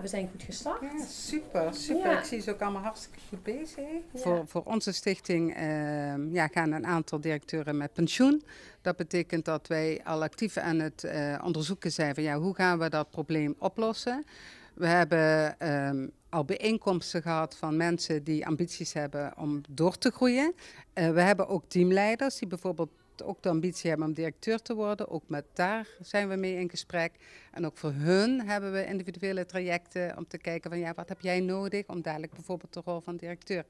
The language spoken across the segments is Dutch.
we zijn goed gestart. Ja, super, super. Ik zie ze ook allemaal hartstikke goed bezig. Ja. Voor, voor onze stichting ehm, ja, gaan een aantal directeuren met pensioen. Dat betekent dat wij al actief aan het eh, onderzoeken zijn van ja, hoe gaan we dat probleem oplossen. We hebben ehm, al bijeenkomsten gehad van mensen die ambities hebben om door te groeien. Eh, we hebben ook teamleiders die bijvoorbeeld ook de ambitie hebben om directeur te worden. Ook met daar zijn we mee in gesprek. En ook voor hun hebben we individuele trajecten om te kijken van ja, wat heb jij nodig om dadelijk bijvoorbeeld de rol van directeur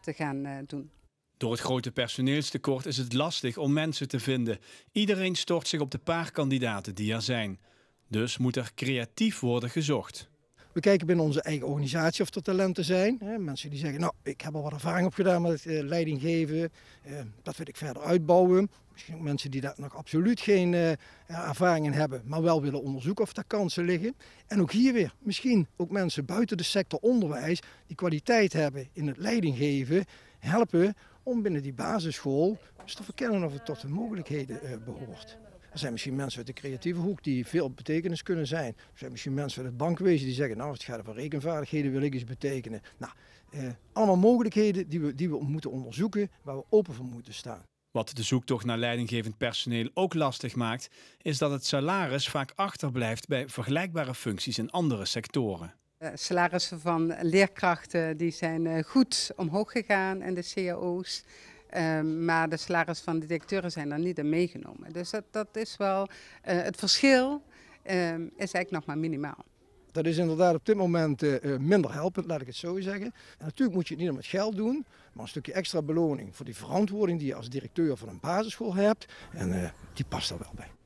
te gaan eh, doen. Door het grote personeelstekort is het lastig om mensen te vinden. Iedereen stort zich op de paar kandidaten die er zijn. Dus moet er creatief worden gezocht. We kijken binnen onze eigen organisatie of er talenten zijn. mensen die zeggen, nou, ik heb al wat ervaring opgedaan met eh, leidinggeven. Eh, dat wil ik verder uitbouwen. Misschien ook mensen die daar nog absoluut geen eh, ervaring in hebben, maar wel willen onderzoeken of daar kansen liggen. En ook hier weer, misschien ook mensen buiten de sector onderwijs die kwaliteit hebben in het leidinggeven, helpen om binnen die basisschool eens te verkennen of het tot de mogelijkheden eh, behoort. Er zijn misschien mensen uit de creatieve hoek die veel betekenis kunnen zijn. Er zijn misschien mensen uit het bankwezen die zeggen, nou het gaat over rekenvaardigheden, wil ik iets betekenen. Nou, eh, allemaal mogelijkheden die we, die we moeten onderzoeken, waar we open voor moeten staan. Wat de zoektocht naar leidinggevend personeel ook lastig maakt, is dat het salaris vaak achterblijft bij vergelijkbare functies in andere sectoren. Eh, salarissen van leerkrachten die zijn eh, goed omhoog gegaan en de cao's Ehm, maar de salaris van de directeuren zijn daar niet in meegenomen. Dus dat, dat is wel, eh, het verschil ehm, is eigenlijk nog maar minimaal. Dat is inderdaad op dit moment eh, eh, minder helpend, laat ik het zo zeggen. En natuurlijk moet je het niet om het geld doen, maar een stukje extra beloning voor die verantwoording die je als directeur van een basisschool hebt. En die past daar wel bij.